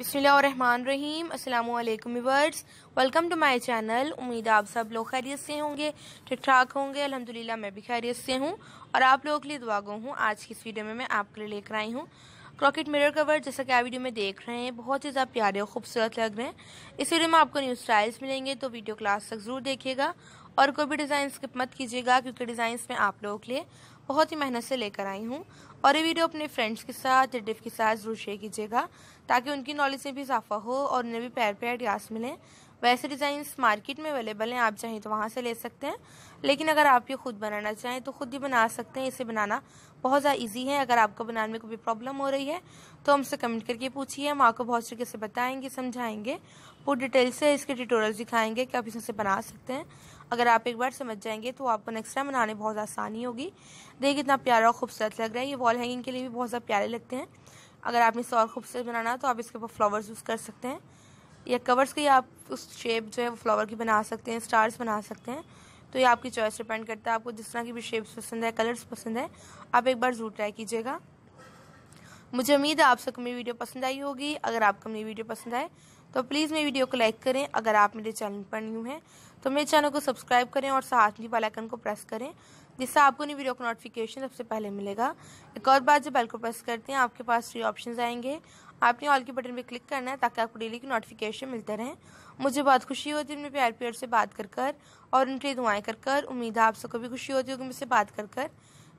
बिस्मिल्लाहिर्रहमानिर्रहीम अस्सलाम वालेकुम viewers welcome to my channel उम्मीद आप सब लोग खैरियत से होंगे ठीक ठाक होंगे अल्हम्दुलिल्लाह मैं भी खैरियत से हूँ और आप लोगों के लिए दुआ गो हूँ आज की इस वीडियो में मैं आपके लिए लेकर आई हूँ क्रॉकेट मिरर कवर जैसा कि आप वीडियो में देख रहे हैं बहुत ही ज़्यादा प्यारे और खूबसूरत लग रहे हैं इस वीडियो में आपको न्यू स्टाइल्स मिलेंगे तो वीडियो क्लास तक ज़रूर देखिएगा और कोई भी डिज़ाइन स्किप मत कीजिएगा क्योंकि डिज़ाइंस मैं आप लोगों के लिए बहुत ही मेहनत से लेकर आई हूँ और ये वीडियो अपने फ्रेंड्स के साथ रिलेटिव के साथ जरूर शेयर कीजिएगा ताकि उनकी नॉलेज में भी इजाफा हो और उन्हें भी पैर पैर आइडियाज़ मिलें वैसे डिज़ाइंस मार्केट में अवेलेबल हैं आप चाहें तो वहाँ से ले सकते हैं लेकिन अगर आप ये खुद बनाना चाहें तो खुद ही बना सकते हैं इसे बनाना बहुत ज़्यादा ईजी है अगर आपको बनाने में कोई प्रॉब्लम हो रही है तो हमसे कमेंट करके पूछिए हम आपको बहुत तरीके से बताएंगे समझाएंगे पूरी डिटेल से इसके ट्यूटोरियल दिखाएंगे कि आप इसे बना सकते हैं अगर आप एक बार समझ जाएंगे तो आपको नेक्स्ट टाइम बनाने बहुत आसानी होगी देखिए कितना प्यारा और खूबसूरत लग रहा है ये वॉल हैंगिंग के लिए भी बहुत ज़्यादा प्यारे लगते हैं अगर आपने इसे और खूबसूरत बनाना तो आप इसके ऊपर फ्लावर्स यूज़ कर सकते हैं या कवर्स की आप उस शेप जो है वो फ्लावर की बना सकते हैं स्टार्स बना सकते हैं तो ये आपकी चॉइस डिपेंड करता है आपको जिस तरह की भी शेप्स पसंद है कलर्स पसंद है आप एक बार ज़रूर ट्राई कीजिएगा मुझे उम्मीद है आप सबको मेरी वीडियो पसंद आई होगी अगर आपको मेरी वीडियो पसंद आए तो प्लीज़ मेरी वीडियो को लाइक करें अगर आप मेरे चैनल पर न्यू हैं तो मेरे चैनल को सब्सक्राइब करें और साथ ही आइकन को प्रेस करें जिससे आपको नई वीडियो का नोटिफिकेशन सबसे पहले मिलेगा एक और बात जब बेल को प्रेस करते हैं आपके पास थ्री ऑप्शन आएंगे आपने ऑल के बटन पर क्लिक करना है ताकि आपको डेली की नोटिफिकेशन मिलते रहें मुझे बहुत खुशी होती है उनमें प्यार प्यार से बात कर कर और उनके लिए दुआएं कर कर उम्मीद है आप सबको भी खुशी होती होगी मुझसे बात कर कर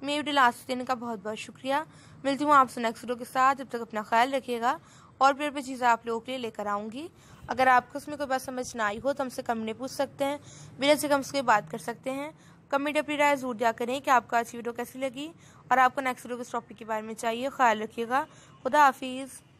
मेरी वीडियो लास्ट देने का बहुत बहुत शुक्रिया मिलती हूँ आपसे नेक्स्ट वीडियो के साथ जब तक अपना ख्याल रखिएगा और भी भी चीज़ें आप लोगों के लिए लेकर आऊँगी अगर आपको उसमें कोई बात समझ ना आई हो तो हमसे कमेंट पूछ सकते हैं बिना से कम उसके बात कर सकते हैं कमेंट अपनी राय जरूर दिया करें कि आपको आज की वीडियो कैसी लगी और आपको नेक्स्ट वीडियो किस टॉपिक के बारे में चाहिए ख्याल रखिएगा खुदा हाफिज़